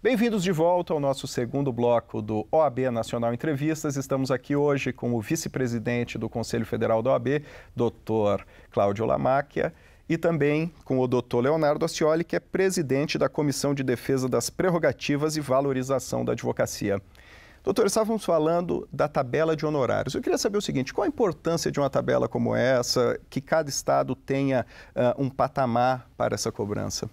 Bem-vindos de volta ao nosso segundo bloco do OAB Nacional Entrevistas. Estamos aqui hoje com o vice-presidente do Conselho Federal da OAB, doutor Cláudio Lamáquia, e também com o doutor Leonardo Ascioli, que é presidente da Comissão de Defesa das Prerrogativas e Valorização da Advocacia. Doutor, estávamos falando da tabela de honorários. Eu queria saber o seguinte: qual a importância de uma tabela como essa, que cada estado tenha uh, um patamar para essa cobrança?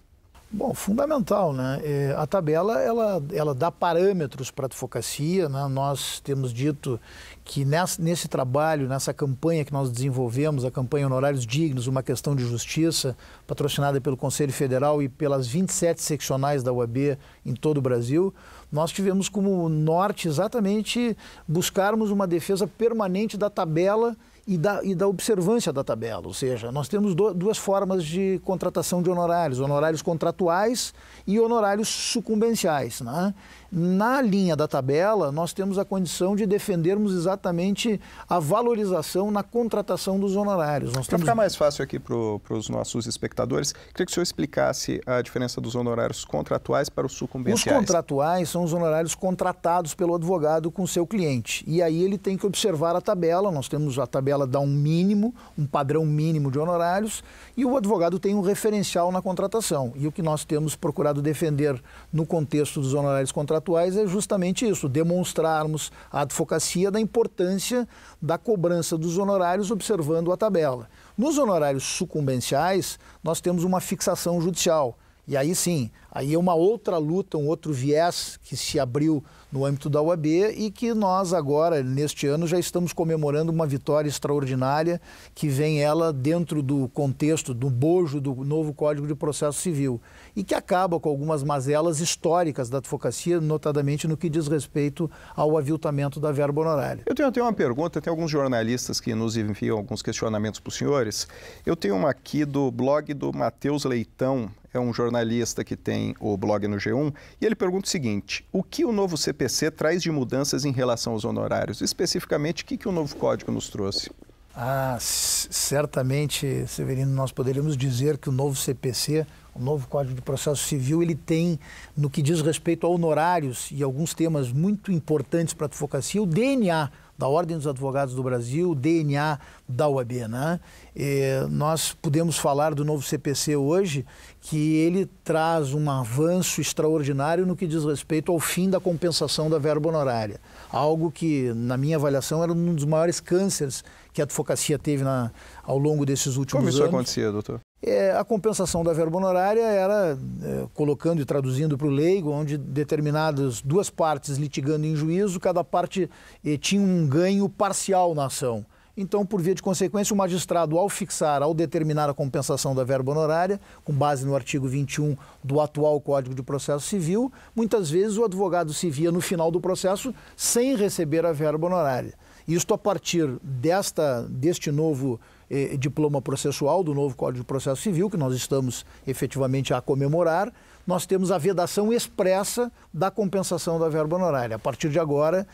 Bom, fundamental, né? É, a tabela ela, ela dá parâmetros para a advocacia, né? Nós temos dito que nessa, nesse trabalho, nessa campanha que nós desenvolvemos, a campanha Honorários Dignos, uma questão de justiça, patrocinada pelo Conselho Federal e pelas 27 seccionais da UAB em todo o Brasil, nós tivemos como norte exatamente buscarmos uma defesa permanente da tabela e da, e da observância da tabela. Ou seja, nós temos do, duas formas de contratação de honorários: honorários contratuais e honorários sucumbenciais. Né? Na linha da tabela, nós temos a condição de defendermos exatamente a valorização na contratação dos honorários. Para temos... ficar mais fácil aqui para os nossos espectadores, queria que o senhor explicasse a diferença dos honorários contratuais para os sucumbenciais. Os contratuais são os honorários contratados pelo advogado com seu cliente. E aí ele tem que observar a tabela, nós temos a tabela ela dá um mínimo, um padrão mínimo de honorários, e o advogado tem um referencial na contratação. E o que nós temos procurado defender no contexto dos honorários contratuais é justamente isso: demonstrarmos à advocacia da importância da cobrança dos honorários observando a tabela. Nos honorários sucumbenciais, nós temos uma fixação judicial e aí sim, aí é uma outra luta, um outro viés que se abriu no âmbito da UAB e que nós agora, neste ano, já estamos comemorando uma vitória extraordinária que vem ela dentro do contexto, do bojo do novo Código de Processo Civil e que acaba com algumas mazelas históricas da advocacia, notadamente no que diz respeito ao aviltamento da verba honorária. Eu tenho, eu tenho uma pergunta, tem alguns jornalistas que nos enviam alguns questionamentos para os senhores. Eu tenho uma aqui do blog do Matheus Leitão, é um jornalista que tem o blog no G1, e ele pergunta o seguinte: o que o novo CPC traz de mudanças em relação aos honorários? Especificamente, o que, que o novo código nos trouxe? Ah, certamente, Severino, nós poderíamos dizer que o novo CPC, o novo Código de Processo Civil, ele tem, no que diz respeito a honorários e alguns temas muito importantes para a advocacia, o DNA da Ordem dos Advogados do Brasil, DNA da UAB. Né? E nós podemos falar do novo CPC hoje, que ele traz um avanço extraordinário no que diz respeito ao fim da compensação da verba honorária. Algo que, na minha avaliação, era um dos maiores cânceres que a advocacia teve na, ao longo desses últimos anos. Como isso acontecia, doutor? É, a compensação da verba honorária era, é, colocando e traduzindo para o leigo, onde determinadas duas partes litigando em juízo, cada parte é, tinha um ganho parcial na ação. Então, por via de consequência, o magistrado, ao fixar, ao determinar a compensação da verba honorária, com base no artigo 21 do atual Código de Processo Civil, muitas vezes o advogado se via no final do processo sem receber a verba honorária. Isto a partir desta, deste novo eh, diploma processual do novo Código de Processo Civil, que nós estamos efetivamente a comemorar, nós temos a vedação expressa da compensação da verba honorária. A partir de agora,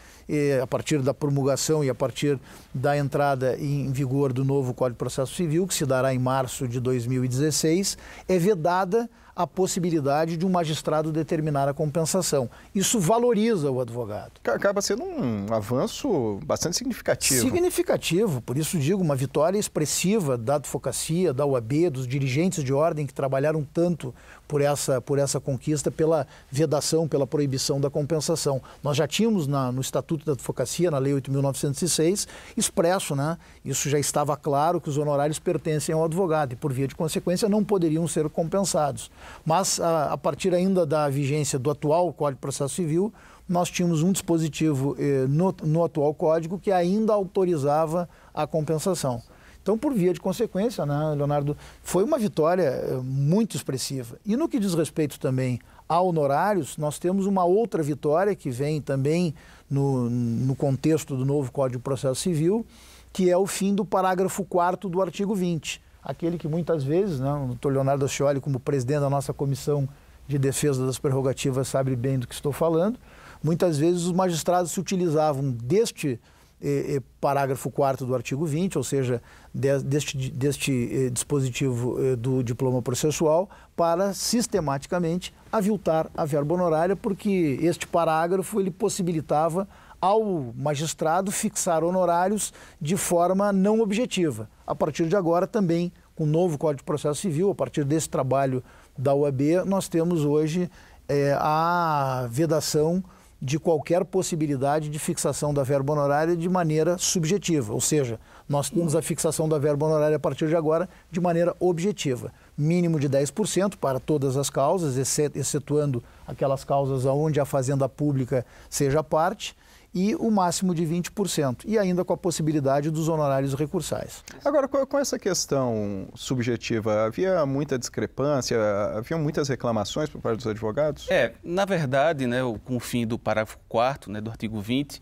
a partir da promulgação e a partir da entrada em vigor do novo Código de Processo Civil, que se dará em março de 2016, é vedada a possibilidade de um magistrado determinar a compensação. Isso valoriza o advogado. Acaba sendo um avanço bastante significativo. Significativo, por isso digo, uma vitória expressiva da advocacia, da UAB, dos dirigentes de ordem que trabalharam tanto por essa, por essa conquista, pela vedação, pela proibição da compensação. Nós já tínhamos na, no Estatuto da Advocacia, na Lei 8.906, expresso, né? isso já estava claro que os honorários pertencem ao advogado e, por via de consequência, não poderiam ser compensados. Mas, a, a partir ainda da vigência do atual Código de Processo Civil, nós tínhamos um dispositivo eh, no, no atual código que ainda autorizava a compensação. Então, por via de consequência, né, Leonardo, foi uma vitória eh, muito expressiva. E no que diz respeito também a honorários, nós temos uma outra vitória que vem também no, no contexto do novo Código de Processo Civil, que é o fim do parágrafo 4 do artigo 20. Aquele que muitas vezes, né, o doutor Leonardo Scioli, como presidente da nossa comissão de defesa das prerrogativas, sabe bem do que estou falando, muitas vezes os magistrados se utilizavam deste eh, parágrafo 4 do artigo 20, ou seja, de, deste, deste eh, dispositivo eh, do diploma processual, para sistematicamente aviltar a verba honorária, porque este parágrafo ele possibilitava ao magistrado fixar honorários de forma não objetiva. A partir de agora, também, com o novo Código de Processo Civil, a partir desse trabalho da UAB, nós temos hoje eh, a vedação de qualquer possibilidade de fixação da verba honorária de maneira subjetiva, ou seja, nós temos a fixação da verba honorária a partir de agora de maneira objetiva, mínimo de 10% para todas as causas, excetuando aquelas causas onde a fazenda pública seja parte, e o máximo de 20%, e ainda com a possibilidade dos honorários recursais. Agora, com essa questão subjetiva, havia muita discrepância, havia muitas reclamações por parte dos advogados? É, na verdade, né, com o fim do parágrafo 4 né, do artigo 20,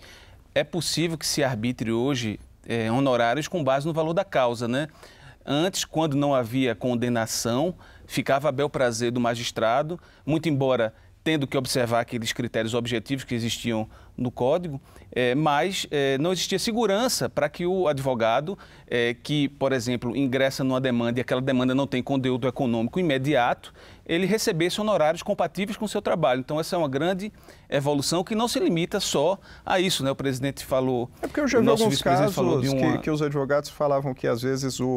é possível que se arbitre hoje é, honorários com base no valor da causa, né? Antes, quando não havia condenação, ficava a bel prazer do magistrado, muito embora tendo que observar aqueles critérios objetivos que existiam no código, é, mas é, não existia segurança para que o advogado é, que, por exemplo, ingressa numa demanda e aquela demanda não tem conteúdo econômico imediato, ele recebesse honorários compatíveis com o seu trabalho. Então, essa é uma grande evolução que não se limita só a isso, né? O presidente falou... É porque eu já vi alguns casos uma... que, que, os advogados falavam que, às vezes, o,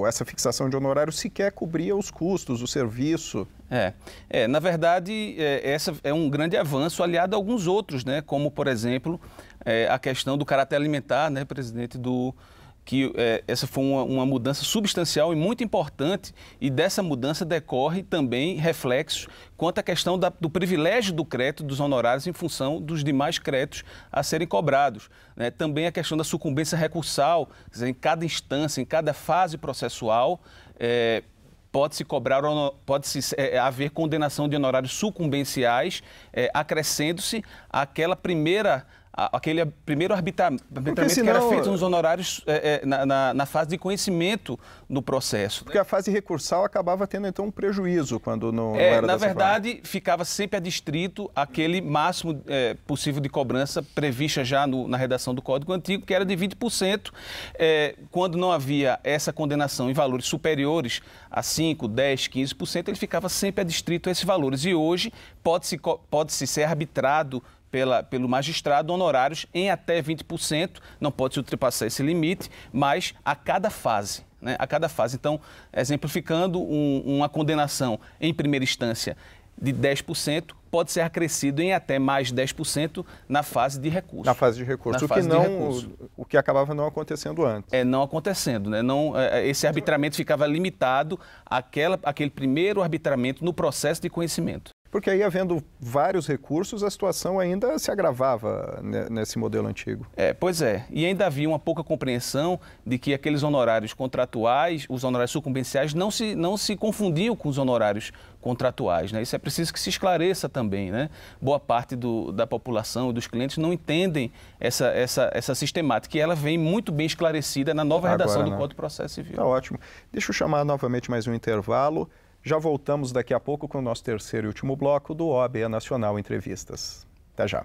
o, essa fixação de honorário sequer cobria os custos, o serviço. É, é na verdade, é, essa é um grande avanço aliado a alguns outros, né? Como como, por exemplo, é, a questão do caráter alimentar, né, presidente, do que é, essa foi uma, uma, mudança substancial e muito importante, e dessa mudança decorre também reflexos quanto à questão da, do privilégio do crédito dos honorários em função dos demais créditos a serem cobrados. Né? Também a questão da sucumbência recursal, dizer, em cada instância, em cada fase processual, é, pode-se cobrar, pode-se é, é, haver condenação de honorários sucumbenciais, é, acrescendo-se aquela primeira aquele primeiro arbitramento senão... que era feito nos honorários é, é, na, na, na, fase de conhecimento do processo. Né? Porque né? a fase recursal acabava tendo então um prejuízo quando não, é, não Na verdade, forma. ficava sempre adstrito aquele máximo é, possível de cobrança prevista já no, na redação do Código Antigo, que era de 20%, é, quando não havia essa condenação em valores superiores a 5, 10, 15%, ele ficava sempre adstrito a esses valores. E hoje pode-se pode -se ser arbitrado pela, pelo magistrado honorários em até 20%, não pode se ultrapassar esse limite, mas a cada fase. Né, a cada fase. Então, exemplificando, um, uma condenação em primeira instância de 10% pode ser acrescido em até mais 10% na fase de recurso. Na fase de recurso, o que não o que acabava não acontecendo antes. É não acontecendo, né? Não é, é, esse arbitramento ficava limitado àquela, àquele primeiro arbitramento no processo de conhecimento. Porque aí, havendo vários recursos, a situação ainda se agravava nesse modelo antigo. É, pois é. E ainda havia uma pouca compreensão de que aqueles honorários contratuais, os honorários sucumbenciais, não se, não se confundiam com os honorários contratuais. Né? Isso é preciso que se esclareça também. Né? Boa parte do, da população e dos clientes não entendem essa, essa, essa sistemática e ela vem muito bem esclarecida na nova redação do Código de Processo Civil. Está ótimo. Deixa eu chamar novamente mais um intervalo. Já voltamos daqui a pouco com o nosso terceiro e último bloco do OAB Nacional Entrevistas. Até já.